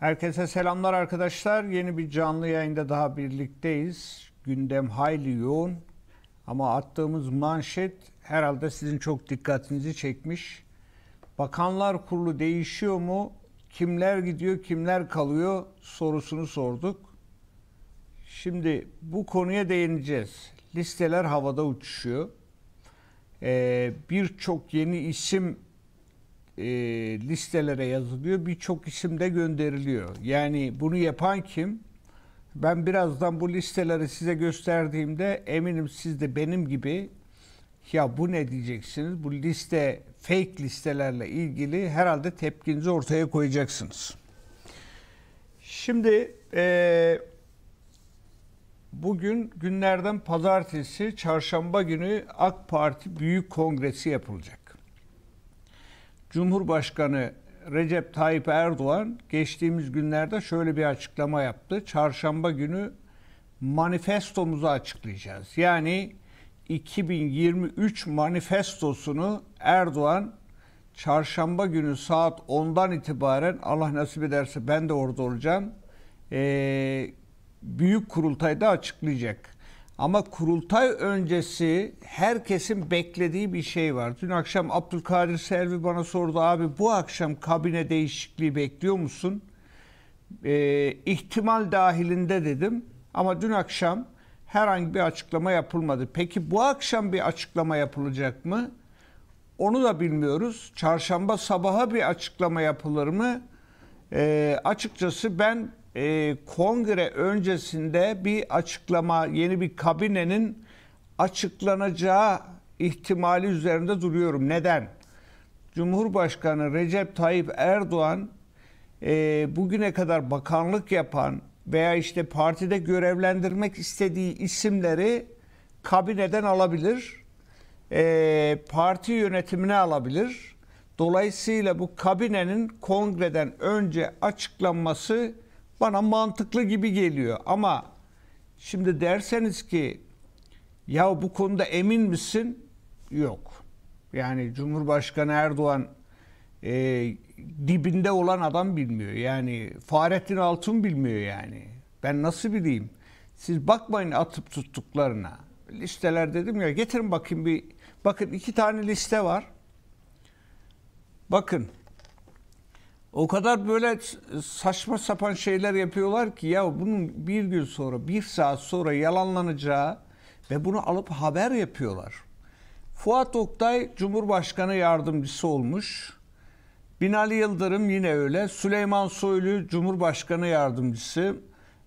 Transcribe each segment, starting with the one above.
Herkese selamlar arkadaşlar. Yeni bir canlı yayında daha birlikteyiz. Gündem hayli yoğun ama attığımız manşet herhalde sizin çok dikkatinizi çekmiş. Bakanlar Kurulu değişiyor mu? Kimler gidiyor, kimler kalıyor sorusunu sorduk. Şimdi bu konuya değineceğiz. Listeler havada uçuşuyor. Ee, Birçok yeni isim e, listelere yazılıyor. Birçok isim de gönderiliyor. Yani bunu yapan kim? Ben birazdan bu listeleri size gösterdiğimde eminim siz de benim gibi ya bu ne diyeceksiniz? Bu liste fake listelerle ilgili herhalde tepkinizi ortaya koyacaksınız. Şimdi e, bugün günlerden pazartesi, çarşamba günü AK Parti Büyük Kongresi yapılacak. Cumhurbaşkanı Recep Tayyip Erdoğan geçtiğimiz günlerde şöyle bir açıklama yaptı. Çarşamba günü manifestomuzu açıklayacağız. Yani 2023 manifestosunu Erdoğan çarşamba günü saat 10'dan itibaren Allah nasip ederse ben de orada olacağım. E, büyük kurultayda açıklayacak. Ama kurultay öncesi herkesin beklediği bir şey var. Dün akşam Abdülkadir Selvi bana sordu abi bu akşam kabine değişikliği bekliyor musun? Ee, ihtimal dahilinde dedim ama dün akşam herhangi bir açıklama yapılmadı. Peki bu akşam bir açıklama yapılacak mı? Onu da bilmiyoruz. Çarşamba sabaha bir açıklama yapılır mı? Ee, açıkçası ben e, kongre öncesinde bir açıklama, yeni bir kabinenin açıklanacağı ihtimali üzerinde duruyorum. Neden? Cumhurbaşkanı Recep Tayyip Erdoğan e, bugüne kadar bakanlık yapan veya işte partide görevlendirmek istediği isimleri kabineden alabilir, e, parti yönetimine alabilir. Dolayısıyla bu kabinenin kongreden önce açıklanması bana mantıklı gibi geliyor. Ama şimdi derseniz ki ya bu konuda emin misin? Yok. Yani Cumhurbaşkanı Erdoğan e, dibinde olan adam bilmiyor. Yani Fahrettin Altun bilmiyor yani. Ben nasıl bileyim? Siz bakmayın atıp tuttuklarına. Listeler dedim ya getirin bakayım bir. Bakın iki tane liste var. Bakın o kadar böyle saçma sapan şeyler yapıyorlar ki ya bunun bir gün sonra, bir saat sonra yalanlanacağı ve bunu alıp haber yapıyorlar. Fuat Oktay Cumhurbaşkanı yardımcısı olmuş. Binali Yıldırım yine öyle. Süleyman Soylu Cumhurbaşkanı yardımcısı.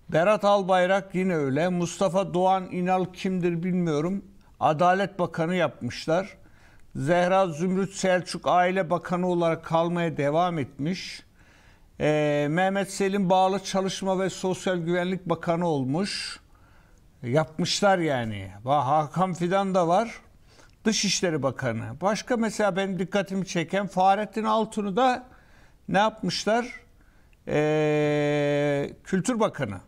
Berat Albayrak yine öyle. Mustafa Doğan İnal kimdir bilmiyorum. Adalet Bakanı yapmışlar. Zehra Zümrüt Selçuk aile bakanı olarak kalmaya devam etmiş. Ee, Mehmet Selim Bağlı Çalışma ve Sosyal Güvenlik Bakanı olmuş. Yapmışlar yani. Hakan Fidan da var. Dışişleri Bakanı. Başka mesela benim dikkatimi çeken Fahrettin Altun'u da ne yapmışlar? Ee, Kültür Bakanı.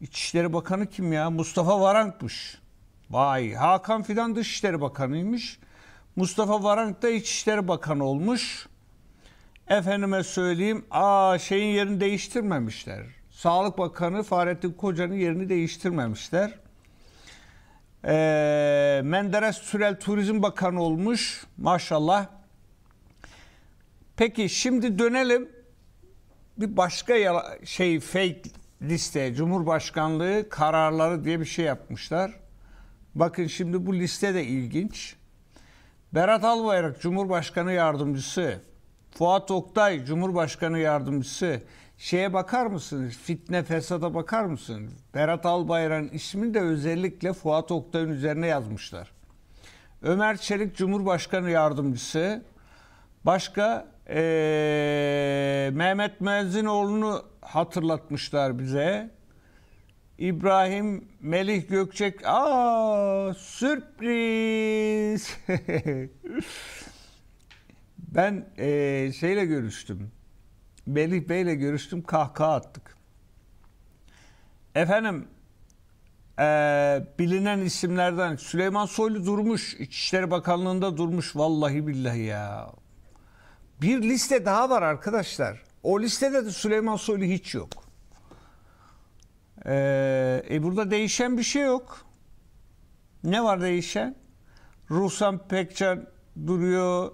İçişleri Bakanı kim ya? Mustafa Varank'mış. Vay Hakan Fidan Dışişleri Bakanı'ymış. Mustafa Varank da İçişleri Bakanı olmuş. Efendime söyleyeyim, aa şeyin yerini değiştirmemişler. Sağlık Bakanı Fahrettin Koca'nın yerini değiştirmemişler. Ee, Menderes Türel Turizm Bakanı olmuş. Maşallah. Peki şimdi dönelim bir başka yala, şey fake liste Cumhurbaşkanlığı kararları diye bir şey yapmışlar. Bakın şimdi bu liste de ilginç. Berat Albayrak Cumhurbaşkanı Yardımcısı, Fuat Oktay Cumhurbaşkanı Yardımcısı şeye bakar mısınız? Fitne fesada bakar mısınız? Berat Albayrak'ın ismini de özellikle Fuat Oktay'ın üzerine yazmışlar. Ömer Çelik Cumhurbaşkanı Yardımcısı, başka ee, Mehmet Menzinoğlu'nu hatırlatmışlar bize. İbrahim Melih Gökçek. Aa sürpriz. ben e, şeyle görüştüm. Melih Bey'le görüştüm. Kahkaha attık. Efendim e, bilinen isimlerden Süleyman Soylu durmuş. İçişleri Bakanlığı'nda durmuş. Vallahi billahi ya. Bir liste daha var arkadaşlar. O listede de Süleyman Soylu hiç yok. Ee, e burada değişen bir şey yok. Ne var değişen? Ruhsan Pekcan duruyor.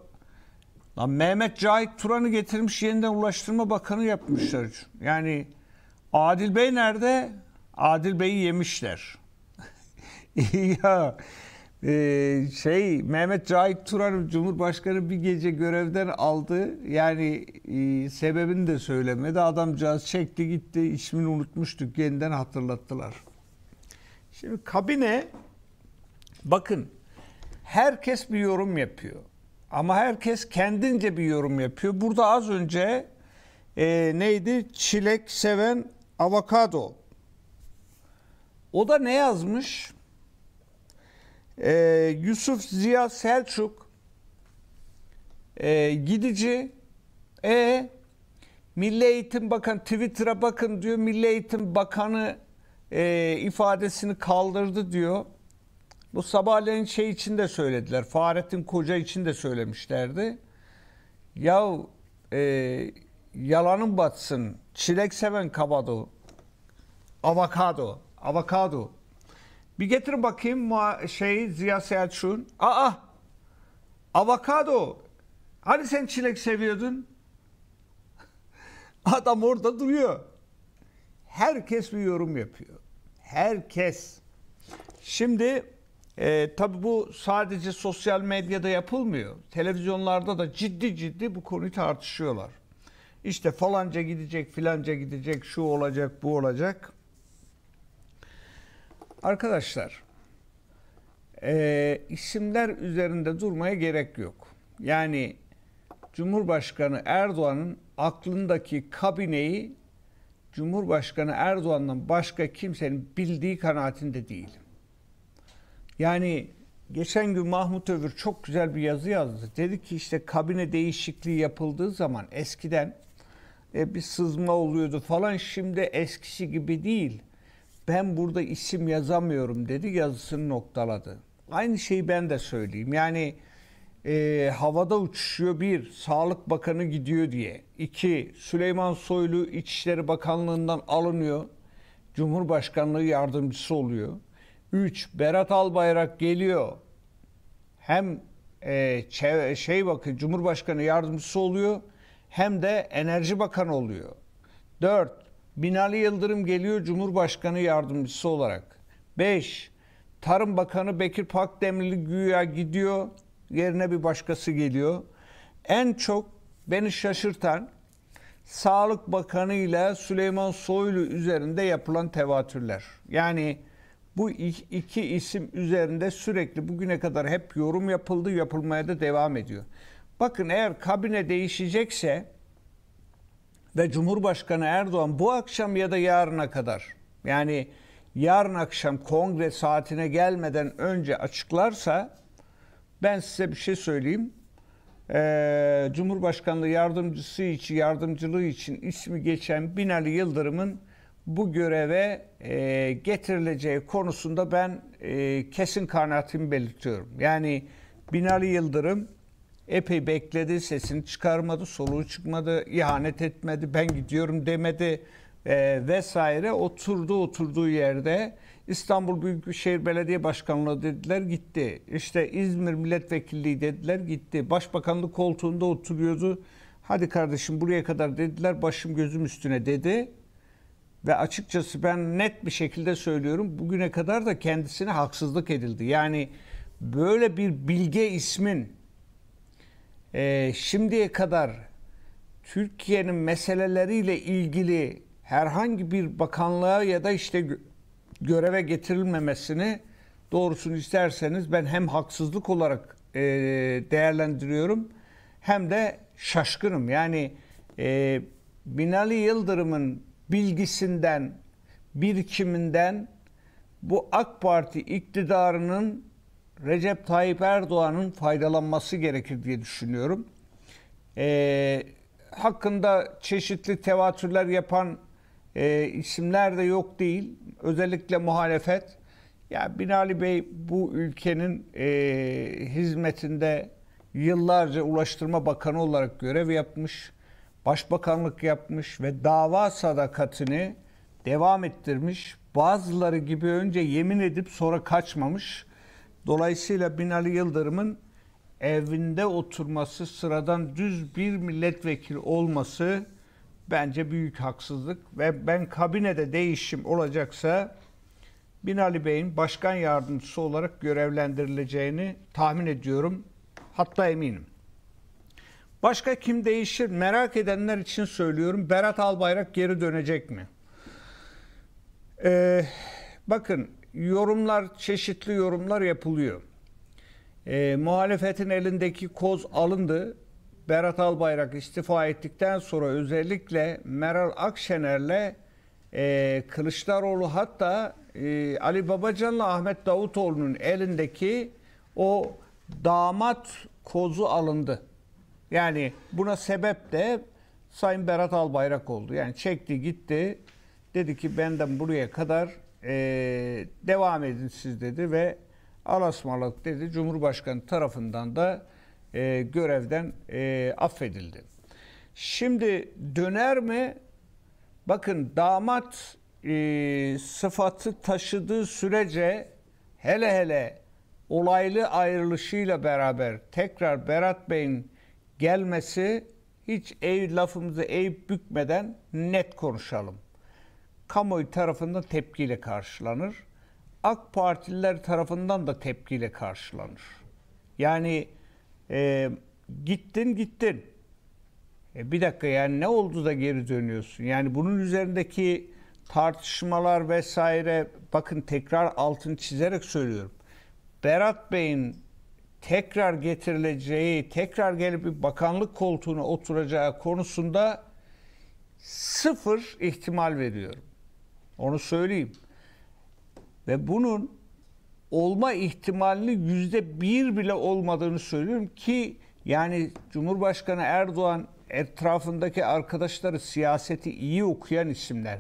Lan Mehmet Cahit Turan'ı getirmiş yeniden Ulaştırma Bakanı yapmışlar. Yani Adil Bey nerede? Adil Bey'i yemişler. ya ee, şey Mehmet Cahit Turan Cumhurbaşkanı bir gece görevden aldı. Yani e, sebebini de söylemedi. Adamcağız çekti gitti. İsmini unutmuştuk. Yeniden hatırlattılar. Şimdi kabine bakın herkes bir yorum yapıyor. Ama herkes kendince bir yorum yapıyor. Burada az önce e, neydi? Çilek seven avokado. O da ne yazmış? e, Yusuf Ziya Selçuk e, gidici e Milli Eğitim Bakanı Twitter'a bakın diyor Milli Eğitim Bakanı e, ifadesini kaldırdı diyor. Bu sabahleyin şey için de söylediler. Fahrettin Koca için de söylemişlerdi. Ya e, yalanın batsın. Çilek seven kabado. Avokado. Avokado. Bir getir bakayım şey Ziya Selçuk'un. Aa avokado. Hani sen çilek seviyordun? Adam orada duruyor. Herkes bir yorum yapıyor. Herkes. Şimdi e, tabii bu sadece sosyal medyada yapılmıyor. Televizyonlarda da ciddi ciddi bu konuyu tartışıyorlar. İşte falanca gidecek, filanca gidecek, şu olacak, bu olacak. Arkadaşlar, e, isimler üzerinde durmaya gerek yok. Yani Cumhurbaşkanı Erdoğan'ın aklındaki kabineyi Cumhurbaşkanı Erdoğan'dan başka kimsenin bildiği kanaatinde değil. Yani geçen gün Mahmut Övür çok güzel bir yazı yazdı. Dedi ki işte kabine değişikliği yapıldığı zaman eskiden e, bir sızma oluyordu falan şimdi eskisi gibi değil ben burada isim yazamıyorum dedi yazısını noktaladı. Aynı şeyi ben de söyleyeyim. Yani e, havada uçuşuyor bir, Sağlık Bakanı gidiyor diye. iki Süleyman Soylu İçişleri Bakanlığı'ndan alınıyor. Cumhurbaşkanlığı yardımcısı oluyor. üç Berat Albayrak geliyor. Hem e, şey bakın Cumhurbaşkanı yardımcısı oluyor hem de Enerji Bakanı oluyor. dört Binali Yıldırım geliyor Cumhurbaşkanı yardımcısı olarak. 5. Tarım Bakanı Bekir Pakdemirli güya gidiyor, yerine bir başkası geliyor. En çok beni şaşırtan Sağlık Bakanı ile Süleyman Soylu üzerinde yapılan tevatürler. Yani bu iki isim üzerinde sürekli bugüne kadar hep yorum yapıldı, yapılmaya da devam ediyor. Bakın eğer kabine değişecekse ve Cumhurbaşkanı Erdoğan bu akşam ya da yarına kadar yani yarın akşam kongre saatine gelmeden önce açıklarsa ben size bir şey söyleyeyim. Ee, Cumhurbaşkanlığı yardımcısı için yardımcılığı için ismi geçen Binali Yıldırım'ın bu göreve e, getirileceği konusunda ben e, kesin kanaatimi belirtiyorum. Yani Binali Yıldırım Epey bekledi, sesini çıkarmadı, soluğu çıkmadı, ihanet etmedi, ben gidiyorum demedi e, vesaire. Oturdu oturduğu yerde İstanbul Büyükşehir Belediye Başkanlığı dediler gitti. işte İzmir Milletvekilliği dediler gitti. Başbakanlık koltuğunda oturuyordu. Hadi kardeşim buraya kadar dediler başım gözüm üstüne dedi. Ve açıkçası ben net bir şekilde söylüyorum bugüne kadar da kendisine haksızlık edildi. Yani böyle bir bilge ismin e, şimdiye kadar Türkiye'nin meseleleriyle ilgili herhangi bir bakanlığa ya da işte göreve getirilmemesini doğrusunu isterseniz ben hem haksızlık olarak e, değerlendiriyorum hem de şaşkınım. Yani e, Binali Yıldırım'ın bilgisinden, birikiminden bu AK Parti iktidarının Recep Tayyip Erdoğan'ın faydalanması gerekir diye düşünüyorum. E, hakkında çeşitli tevatürler yapan e, isimler de yok değil. Özellikle muhalefet. Ya Binali Bey bu ülkenin e, hizmetinde yıllarca Ulaştırma Bakanı olarak görev yapmış, başbakanlık yapmış ve dava sadakatini devam ettirmiş. Bazıları gibi önce yemin edip sonra kaçmamış. Dolayısıyla Binali Yıldırım'ın evinde oturması, sıradan düz bir milletvekili olması bence büyük haksızlık ve ben kabinede değişim olacaksa Binali Bey'in başkan yardımcısı olarak görevlendirileceğini tahmin ediyorum. Hatta eminim. Başka kim değişir merak edenler için söylüyorum. Berat Albayrak geri dönecek mi? Ee, bakın yorumlar, çeşitli yorumlar yapılıyor. E, muhalefetin elindeki koz alındı. Berat Albayrak istifa ettikten sonra özellikle Meral Akşener'le e, Kılıçdaroğlu hatta e, Ali Babacan'la Ahmet Davutoğlu'nun elindeki o damat kozu alındı. Yani buna sebep de Sayın Berat Albayrak oldu. Yani çekti gitti. Dedi ki benden buraya kadar ee, devam edin siz dedi ve alasmalık dedi. Cumhurbaşkanı tarafından da e, görevden e, affedildi. Şimdi döner mi? Bakın damat e, sıfatı taşıdığı sürece hele hele olaylı ayrılışıyla beraber tekrar Berat Bey'in gelmesi hiç ev lafımızı eğip bükmeden net konuşalım kamuoyu tarafından tepkiyle karşılanır. AK Partililer tarafından da tepkiyle karşılanır. Yani e, gittin gittin. E, bir dakika yani ne oldu da geri dönüyorsun? Yani bunun üzerindeki tartışmalar vesaire bakın tekrar altını çizerek söylüyorum. Berat Bey'in tekrar getirileceği, tekrar gelip bir bakanlık koltuğuna oturacağı konusunda sıfır ihtimal veriyorum. Onu söyleyeyim. Ve bunun olma ihtimalini yüzde bir bile olmadığını söylüyorum ki yani Cumhurbaşkanı Erdoğan etrafındaki arkadaşları siyaseti iyi okuyan isimler.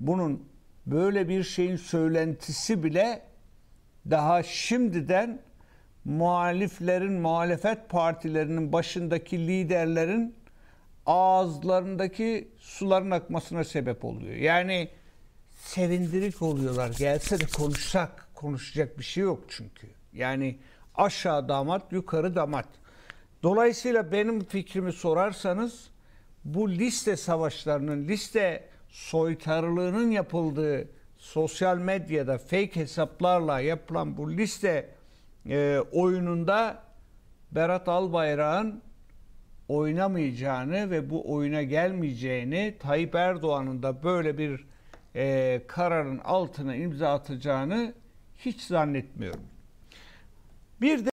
Bunun böyle bir şeyin söylentisi bile daha şimdiden muhaliflerin, muhalefet partilerinin başındaki liderlerin ağızlarındaki suların akmasına sebep oluyor. Yani sevindirik oluyorlar. Gelse de konuşsak konuşacak bir şey yok çünkü. Yani aşağı damat, yukarı damat. Dolayısıyla benim fikrimi sorarsanız bu liste savaşlarının, liste soytarılığının yapıldığı sosyal medyada fake hesaplarla yapılan bu liste e, oyununda Berat Albayrak'ın oynamayacağını ve bu oyuna gelmeyeceğini Tayyip Erdoğan'ın da böyle bir e, kararın altına imza atacağını hiç zannetmiyorum. Bir de